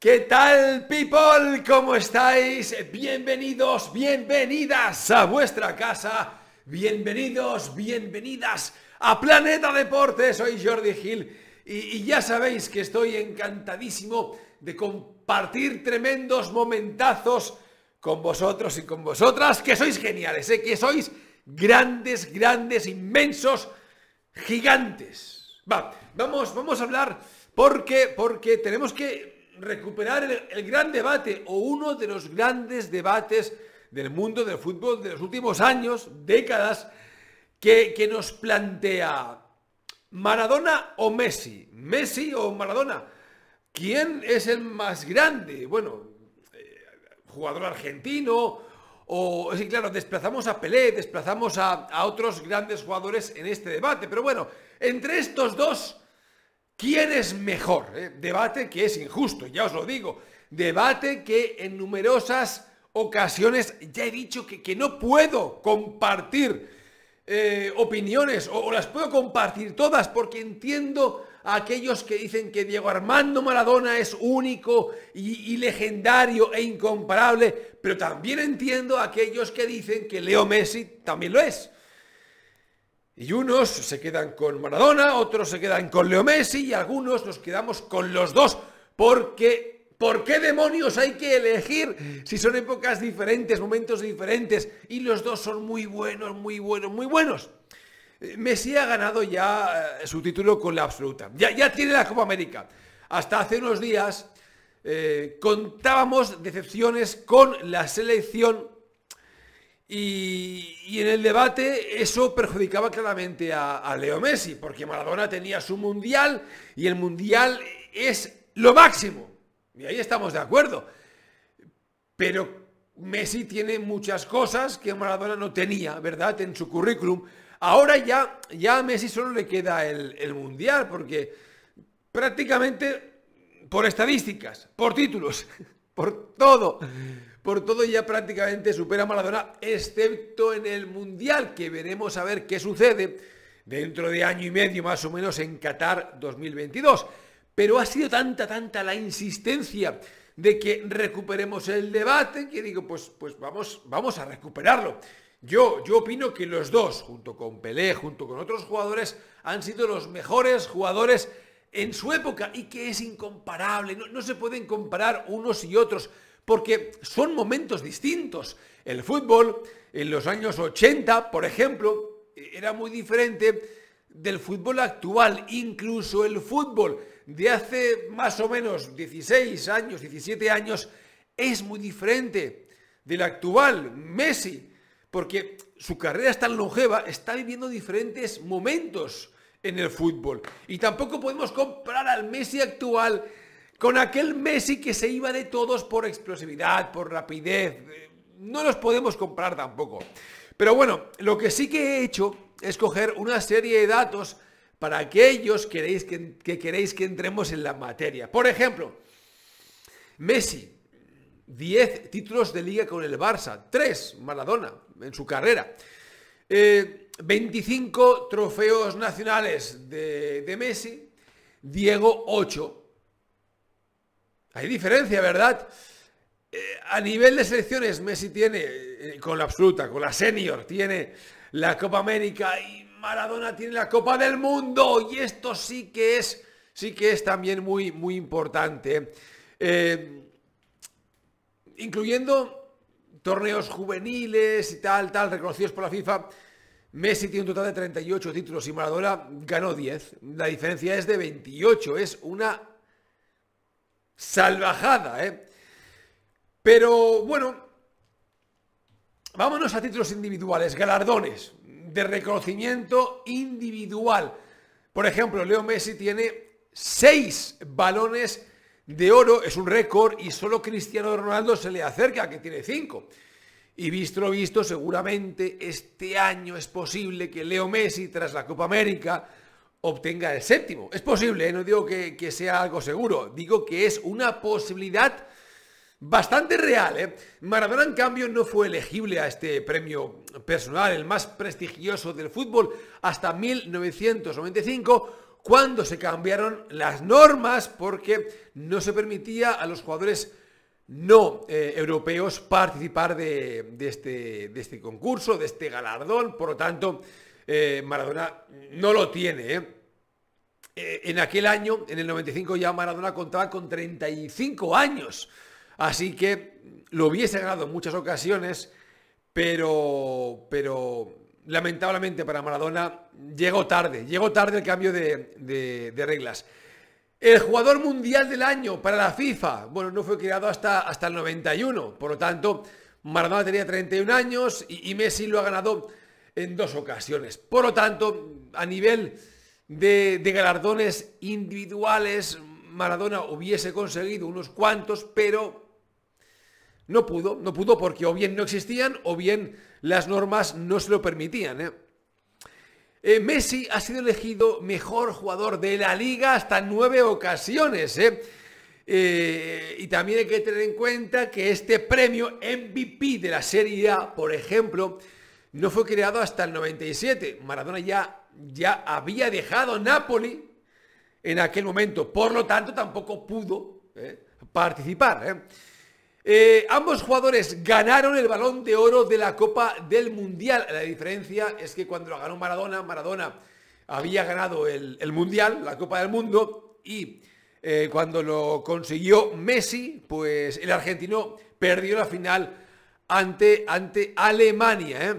¿Qué tal, people? ¿Cómo estáis? Bienvenidos, bienvenidas a vuestra casa. Bienvenidos, bienvenidas a Planeta Deportes. Soy Jordi Gil y, ya sabéis que estoy encantadísimo de compartir tremendos momentazos con vosotros y con vosotras, que sois geniales, ¿eh? que sois grandes, grandes, inmensos, gigantes. vamos, vamos a hablar porque, porque tenemos que recuperar el, gran debate o uno de los grandes debates del mundo del fútbol de los últimos años, décadas, que, nos plantea Maradona o Messi, Messi o Maradona, ¿quién es el más grande? Bueno, eh, jugador argentino, o sí, claro, desplazamos a Pelé, desplazamos a otros grandes jugadores en este debate, pero bueno, entre estos dos ¿Quién es mejor? Eh, debate que es injusto, ya os lo digo. Debate que en numerosas ocasiones ya he dicho que, no puedo compartir eh, opiniones o, las puedo compartir todas porque entiendo a aquellos que dicen que Diego Armando Maradona es único y, legendario e incomparable, pero también entiendo a aquellos que dicen que Leo Messi también lo es. Y unos se quedan con Maradona, otros se quedan con Leo Messi y algunos nos quedamos con los dos. Porque, ¿por qué demonios hay que elegir si son épocas diferentes, momentos diferentes? Y los dos son muy buenos, muy buenos, muy buenos. Eh, Messi ha ganado ya eh, su título con la absoluta. Ya, ya tiene la Copa América. Hasta hace unos días eh, contábamos decepciones con la selección y, en el debate eso perjudicaba claramente a, Leo Messi, porque Maradona tenía su mundial y el mundial es lo máximo. Y ahí estamos de acuerdo. Pero Messi tiene muchas cosas que Maradona no tenía, ¿verdad? En su currículum. Ahora ya, ya a Messi solo le queda el mundial, porque prácticamente por estadísticas, por títulos, por todo por todo ya prácticamente supera a Maradona, excepto en el Mundial, que veremos a ver qué sucede dentro de año y medio más o menos en Qatar 2022. Pero ha sido tanta, tanta la insistencia de que recuperemos el debate que digo, pues, pues vamos, vamos a recuperarlo. Yo, yo opino que los dos, junto con Pelé, junto con otros jugadores, han sido los mejores jugadores en su época y que es incomparable, no, no se pueden comparar unos y otros porque son momentos distintos. El fútbol en los años 80, por ejemplo, era muy diferente del fútbol actual, incluso el fútbol de hace más o menos 16 años, 17 años, es muy diferente del actual Messi, porque su carrera es tan longeva, está viviendo diferentes momentos en el fútbol. Y tampoco podemos comprar al Messi actual con aquel Messi que se iba de todos por explosividad, por rapidez. Eh, no los podemos comprar tampoco. Pero bueno, lo que sí que he hecho es coger una serie de datos para aquellos que, queréis que entremos en la materia. Por ejemplo, Messi, 10 títulos de liga con el Barça, 3 Maradona en su carrera. 25 eh, trofeos nacionales de, de Messi, Diego 8, hay diferencia, ¿verdad? Eh, a nivel de selecciones, Messi tiene, eh, con la absoluta, con la senior, tiene la Copa América y Maradona tiene la Copa del Mundo. Y esto sí que es, sí que es también muy, muy importante. Eh, incluyendo torneos juveniles y tal, tal, reconocidos por la FIFA. Messi tiene un total de 38 títulos y Maradona ganó 10. La diferencia es de 28. Es una salvajada, ¿eh? Pero bueno, vámonos a títulos individuales, galardones de reconocimiento individual. Por ejemplo, Leo Messi tiene seis balones de oro, es un récord, y solo Cristiano Ronaldo se le acerca, que tiene cinco. Y visto lo visto, seguramente este año es posible que Leo Messi, tras la Copa América, obtenga el séptimo. Es posible, ¿eh? no digo que, sea algo seguro, digo que es una posibilidad bastante real. ¿eh? Maradona, en cambio, no fue elegible a este premio personal, el más prestigioso del fútbol, hasta 1995 cuando se cambiaron las normas porque no se permitía a los jugadores no eh, europeos participar de, de, este, de este concurso, de este galardón. Por lo tanto, eh, Maradona no lo tiene. ¿eh? Eh, en aquel año, en el 95, ya Maradona contaba con 35 años. Así que lo hubiese ganado en muchas ocasiones, pero, pero lamentablemente para Maradona llegó tarde, llegó tarde el cambio de, reglas. El jugador mundial del año para la FIFA, bueno, no fue creado hasta, hasta el 91, por lo tanto, Maradona tenía 31 años y Messi lo ha ganado en dos ocasiones. Por lo tanto, a nivel de, galardones individuales, Maradona hubiese conseguido unos cuantos, pero no pudo, no pudo porque o bien no existían o bien las normas no se lo permitían. ¿eh? Eh, Messi ha sido elegido mejor jugador de la liga hasta nueve ocasiones. ¿eh? y también hay que tener en cuenta que este premio MVP de la Serie A, por ejemplo, no fue creado hasta el 97. Maradona ya, ya había dejado Napoli en aquel momento, por lo tanto tampoco pudo eh, participar. Eh. Eh, ambos jugadores ganaron el balón de oro de la Copa del Mundial. La diferencia es que cuando lo ganó Maradona, Maradona había ganado el, Mundial, la Copa del Mundo, y cuando lo consiguió Messi, pues el argentino perdió la final ante, ante Alemania.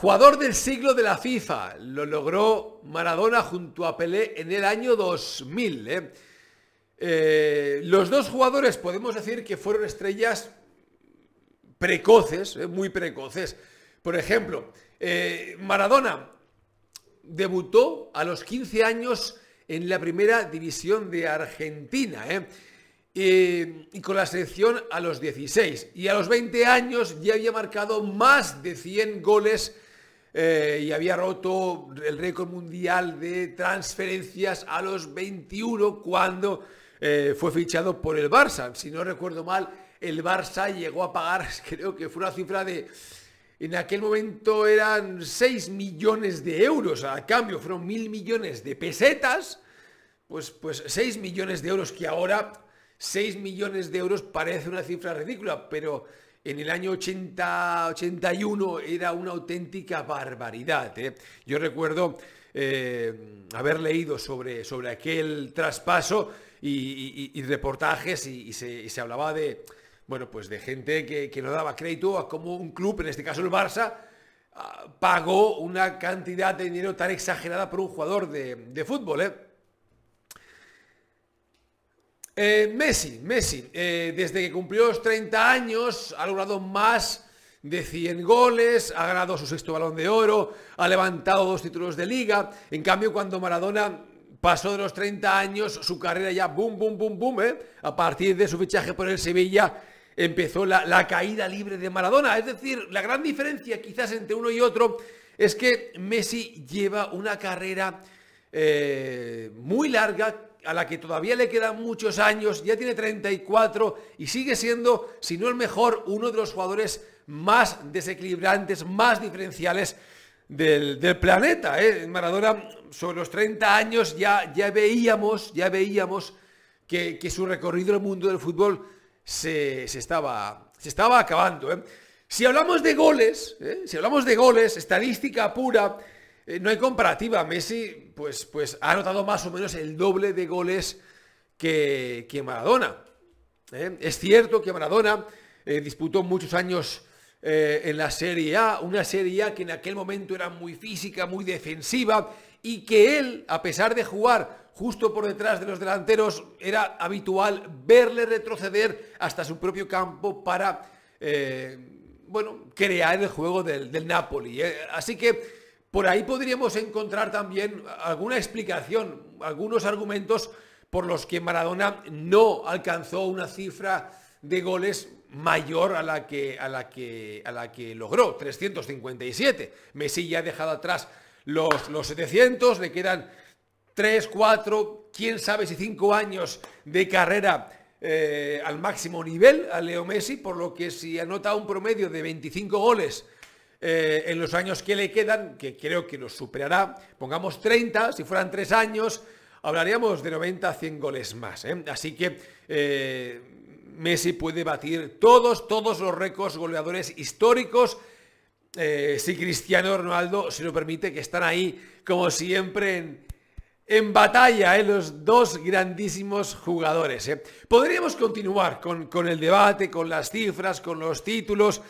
Jugador del siglo de la FIFA, lo logró Maradona junto a Pelé en el año 2000. ¿eh? Eh, los dos jugadores podemos decir que fueron estrellas precoces, ¿eh? muy precoces. Por ejemplo, Maradona debutó a los 15 años en la primera división de Argentina y con la selección a los 16. Y a los 20 años ya había marcado más de 100 goles eh, y había roto el récord mundial de transferencias a los 21 cuando eh, fue fichado por el Barça. Si no recuerdo mal, el Barça llegó a pagar, creo que fue una cifra de... En aquel momento eran 6 millones de euros, a cambio fueron mil millones de pesetas, pues, pues 6 millones de euros, que ahora 6 millones de euros parece una cifra ridícula, pero en el año 80, 81 era una auténtica barbaridad. ¿eh? Yo recuerdo eh, haber leído sobre, sobre aquel traspaso y, reportajes y se, hablaba de, bueno, pues de gente que, no daba crédito a cómo un club, en este caso el Barça, ah, pagó una cantidad de dinero tan exagerada por un jugador de, de fútbol. ¿eh? Eh, Messi, Messi, eh, desde que cumplió los 30 años ha logrado más de 100 goles, ha ganado su sexto balón de oro, ha levantado dos títulos de liga. En cambio, cuando Maradona pasó de los 30 años, su carrera ya boom, boom, boom, boom, ¿eh? a partir de su fichaje por el Sevilla empezó la, caída libre de Maradona. Es decir, la gran diferencia quizás entre uno y otro es que Messi lleva una carrera muy larga a la que todavía le quedan muchos años, ya tiene 34 y sigue siendo, si no el mejor, uno de los jugadores más desequilibrantes, más diferenciales del, planeta. ¿eh? Maradona, sobre los 30 años, ya, ya veíamos, ya veíamos que, su recorrido en el mundo del fútbol se, estaba, se estaba acabando. ¿eh? Si hablamos de goles, ¿eh? si hablamos de goles, estadística pura, eh, no hay comparativa. Messi pues, pues, ha anotado más o menos el doble de goles que, Maradona. ¿eh? Es cierto que Maradona eh, disputó muchos años eh, en la Serie A, una Serie A que en aquel momento era muy física, muy defensiva, y que él, a pesar de jugar justo por detrás de los delanteros, era habitual verle retroceder hasta su propio campo para, bueno, crear el juego del, del Napoli. Así que por ahí podríamos encontrar también alguna explicación, algunos argumentos por los que Maradona no alcanzó una cifra de goles mayor a la que, a la que, a la que logró, 357. Messi ya ha dejado atrás los, los 700, le quedan 3, 4, quién sabe si 5 años de carrera eh, al máximo nivel a Leo Messi, por lo que si anota un promedio de 25 goles eh, en los años que le quedan, que creo que los superará, pongamos 30, si fueran 3 años, hablaríamos de 90 a 100 goles más. ¿eh? Así que eh, Messi puede batir todos, todos los récords goleadores históricos. si Cristiano Ronaldo se lo permite, que están ahí como siempre en, batalla, los dos grandísimos jugadores. Podríamos continuar con, con, el debate, con las cifras, con los títulos,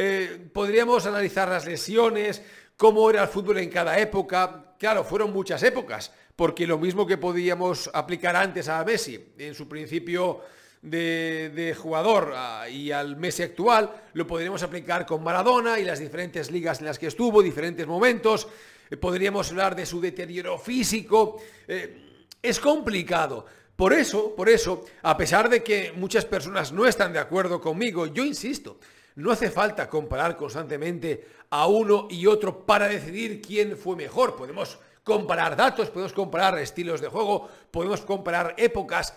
eh, podríamos analizar las lesiones, cómo era el fútbol en cada época. Claro, fueron muchas épocas, porque lo mismo que podíamos aplicar antes a Messi, en su principio de, jugador ah, y al Messi actual, lo podríamos aplicar con Maradona y las diferentes ligas en las que estuvo, diferentes momentos. Eh, podríamos hablar de su deterioro físico. Eh, es complicado. Por eso, por eso, a pesar de que muchas personas no están de acuerdo conmigo, yo insisto, no hace falta comparar constantemente a uno y otro para decidir quién fue mejor. Podemos comparar datos, podemos comparar estilos de juego, podemos comparar épocas,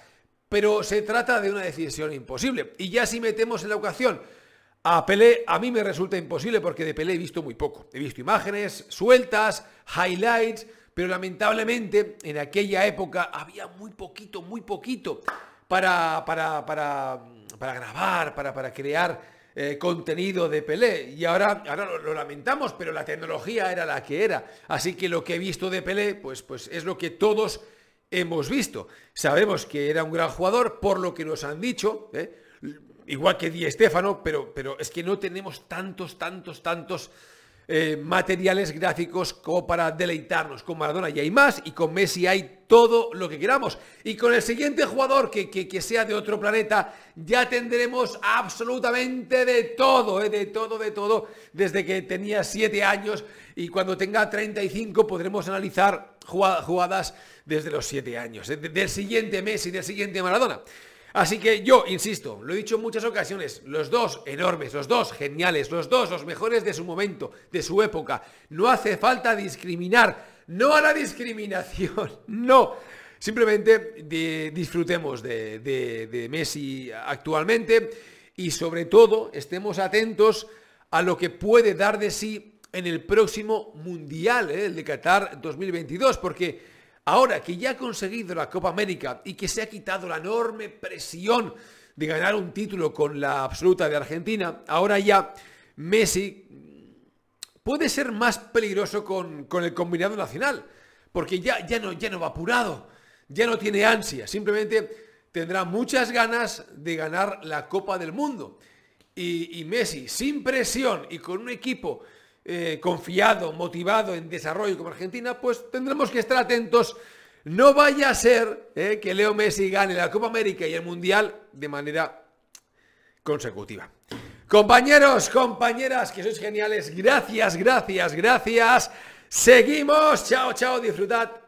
pero se trata de una decisión imposible. Y ya si metemos en la ocasión a Pelé, a mí me resulta imposible porque de Pelé he visto muy poco. He visto imágenes sueltas, highlights, pero lamentablemente en aquella época había muy poquito, muy poquito para, para, grabar, para, para crear eh, contenido de Pelé. Y ahora, ahora lo, lamentamos, pero la tecnología era la que era. Así que lo que he visto de Pelé, pues, pues es lo que todos hemos visto. Sabemos que era un gran jugador, por lo que nos han dicho, ¿eh? igual que Di Stéfano, pero, pero es que no tenemos tantos, tantos, tantos eh, materiales gráficos como para deleitarnos. Con Maradona y hay más y con Messi hay todo lo que queramos. Y con el siguiente jugador que, sea de otro planeta, ya tendremos absolutamente de todo, eh, de todo, de todo, desde que tenía 7 años y cuando tenga 35 podremos analizar jugadas desde los 7 años, eh, del siguiente Messi, del siguiente Maradona. Así que yo, insisto, lo he dicho en muchas ocasiones, los dos enormes, los dos geniales, los dos los mejores de su momento, de su época. No hace falta discriminar, no a la discriminación, no. Simplemente disfrutemos de, Messi actualmente y sobre todo estemos atentos a lo que puede dar de sí en el próximo Mundial, ¿eh? el de Qatar 2022, porque Ahora que ya ha conseguido la Copa América y que se ha quitado la enorme presión de ganar un título con la absoluta de Argentina, ahora ya Messi puede ser más peligroso con, el combinado nacional, porque ya, ya, no, va apurado, ya no tiene ansia, simplemente tendrá muchas ganas de ganar la Copa del Mundo. Y, y Messi, sin presión y con un equipo eh, confiado, motivado en desarrollo como Argentina, pues tendremos que estar atentos. No vaya a ser eh, que Leo Messi gane la Copa América y el Mundial de manera consecutiva. Compañeros, compañeras, que sois geniales. Gracias, gracias, gracias. Seguimos. Chao, chao. Disfrutad